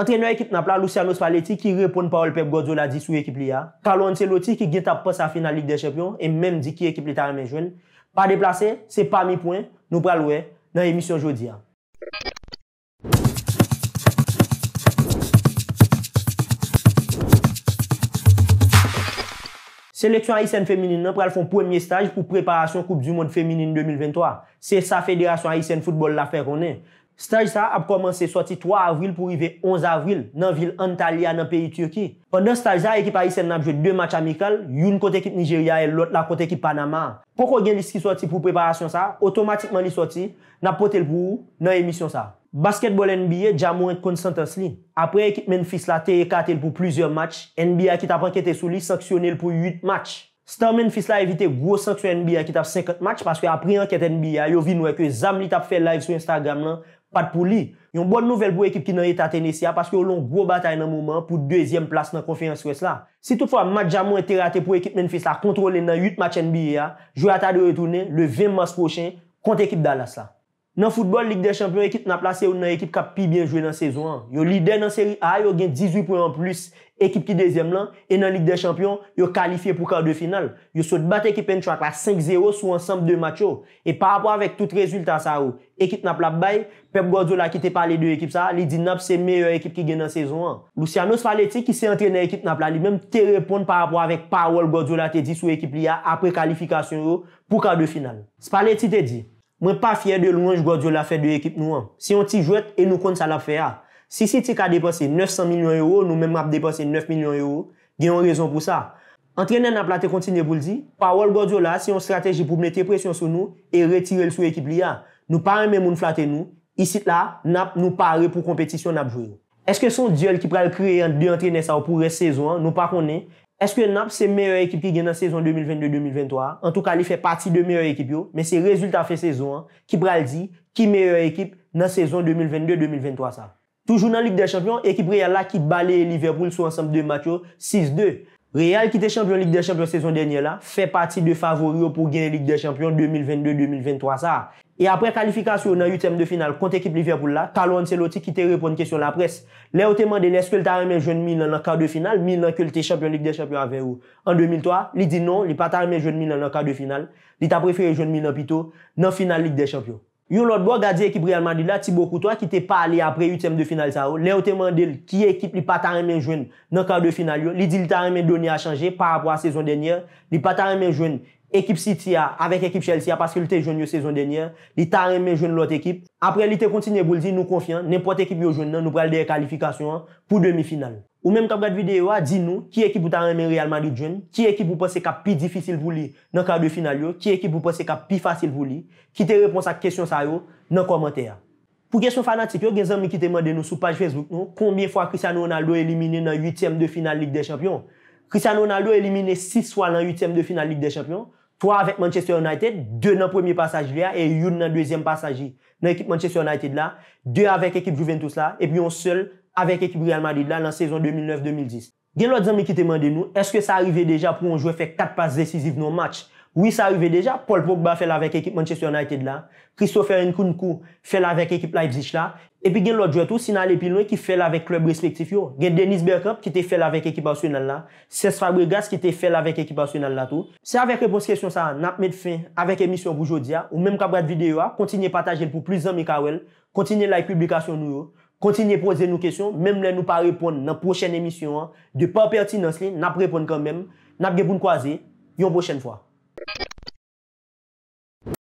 Entreneur ekip nan pala Luciano Spalletti ki repon pa Olpep Godzola di sou ekip li ya. Kalon teloti ki get ap pa sa finalik de chepyon e menm di ki ekip li ta remen jwen. Pa deplase, se pa mi poen, nou pral we nan emisyon jodi ya. Seleksyon Aysen Feminin nan pral fon pwemye staj pou preparasyon koup du mod Feminin 2023. Se sa federasyon Aysen Foutbol la fer konen. Stajisa ap komanse sorti 3 avril pou rive 11 avril nan vil Antalya nan peyi Turki. Ondan stajisa ekip a isen nan ap jwè 2 match amikal, youn kote ekip Nigeria el lot la kote ekip Panama. Kon kon gen diski sorti pou preparasyon sa, otomatikman li sorti nan pote l pou nan emisyon sa. Basketball NBA jamou ent konsantans li. Apre ekip Memphis la te ekate l pou pluzye match, NBA ki tap anketesou li sanksyonel pou 8 match. Stam Memphis la evite gros sanksyon NBA ki tap 50 match, paske apre anket NBA yo vinwe kwe zam li tap fè live sou Instagram lan, Pat pou li. Yon bon nouvel pou ekip ki nan yon tatene si ya paske yon lon gro batay nan mouman pou 2e plas nan konfiyans kwe s la. Si tout fwa mat jamon ete rate pou ekip menfis la kontrole nan 8 matjen bi ya, jwata de retounen le 20 mas prochen kont ekip Dallas la. Nan futbol, Ligue des Champions, ekip napla se ou nan ekip kap pi bien joué nan sezon an. Yo lider nan seri A, yo gen 18 pwen an plus ekip ki dezem lan, e nan Ligue des Champions, yo kalifiye pou kar de final. Yo sot bat ekip N-Track la 5-0 sou ansampe de matcho. E par apwa vek tout rezultat sa ou, ekip napla bay, Pep Gordiola ki te pale de ekip sa, li di nap se meye ekip ki gen nan sezon an. Luciano Spaletti ki se entrene ekip napla li menm te reponde par apwa vek Parol Gordiola te di sou ekip li a apre kalifikasyon ou pou kar de final. Spaletti te di, Mwen pa fyer de lounj gwa diyo la fèd de ekip nou an. Si yon ti jwet, e nou kont sa la fè a. Ah. Si si ti ka depose 900 milyon euro, nou men map depose 9 milyon euro, gen yon rezon pou sa. Entrenen ap late kontine pou ldi, pa wol gwa diyo la si yon strateji pou mne te presyon sou nou e retirel sou ekip li a. Nou parem men moun flate nou, isit la nap nou pare pou kompetisyon nap jwou. Eske son diyo l ki pral kreye an de entrene sa ou pou res sezon nou pa konen? Eskwen nap se meye ekip ki gen nan sezon 2022-2023? En tout ka li fe pati de meye ekip yo, men se rezultat fe sezon, ki pral di ki meye ekip nan sezon 2022-2023 sa? Toujou nan lig de champion, ekip reyal la ki bale Liverpool sou ansampe de Matthew 6-2. Real ki te champion Ligue des Champions sezon denye la, fe pati de favori ou pou gen Ligue des Champions 2022-2023 sa. E apre kalifikasyon nan yu tem de final kont ekip Liverpool la, Karl-Johan Seloti ki te repon kèsyon la pres. Le o teman dene, eske l ta remen joun mi nan anka de final, mi nan ke l te champion Ligue des Champions avè ou. An 2003, li di non, li pa ta remen joun mi nan anka de final, li ta preferi joun mi nan pito nan final Ligue des Champions. Yon lot bwa gadi ekip Real Madrid la, Thibaut Courtois ki te pa alè apre 8èm de final sa ou. Lè ou teman del ki ekip li pa ta remen jwen nan ka ou de final yo. Li di li ta remen donye a chanje par apwa sezon denye. Li pa ta remen jwen. Ekip City a, avek ekip Chelsea a, paske li te joun yo sezon denyen, li ta remen joun lout ekip. Apre li te kontinye boulzi, nou konfyan, nenpote ekip yo joun nan nou prel de kalifikasyon pou demi final. Ou menm kap kat videyo a, di nou, ki ekip ou ta remen realman di joun, ki ekip ou pwese ka pi difisil pou li nan ka de final yo, ki ekip ou pwese ka pi fasil pou li, ki te repons ak kesyon sa yo nan komanteya. Pou kesyon fanatik yo, gen zan mi ki temande nou sou page Facebook nou, konmye fwa Christian Ronaldo elimine nan yutem de final Ligue des Champion. Christian Ronaldo elim 3 avèk Manchester United, 2 nan premye pasaj li a, e youn nan dwezyem pasaji nan ekip Manchester United la, 2 avèk ekip Juventus la, e pi yon seul avèk ekip Real Madrid la nan sezon 2009-2010. Gen lòt zanmè ki te mande nou, eske sa arrive deja pou yon jwè fè 4 pas zesiziv nou match? Oui sa arrive deja, Paul Pogba fè l'avèk ekip Manchester United la, Christopher Nkunku fè l'avèk ekip Leipzig la, Epi gen lò djwè tou, sinan lè pilonè e ki fèl avèk klèb reslektif yo. Gen Denis Bergkamp ki te fèl avèk ekipasyon nan la. Ces Fabregas ki te fèl avèk ekipasyon nan la tou. Se avèk repons kèsyon sa, nap mèd fèn avèk emisyon pou jòdia. Ou mèm kabrat videyo a, kontinye patajel pou plizan mikawel. Kontinye like publikasyon nou yo. Kontinye pose nou kèsyon, mèm lè nou pa repon nan prochen emisyon an. De pa pertinans li, nap repon kan mèm. Nap gèpoun kwa zè, yon pochen fwa.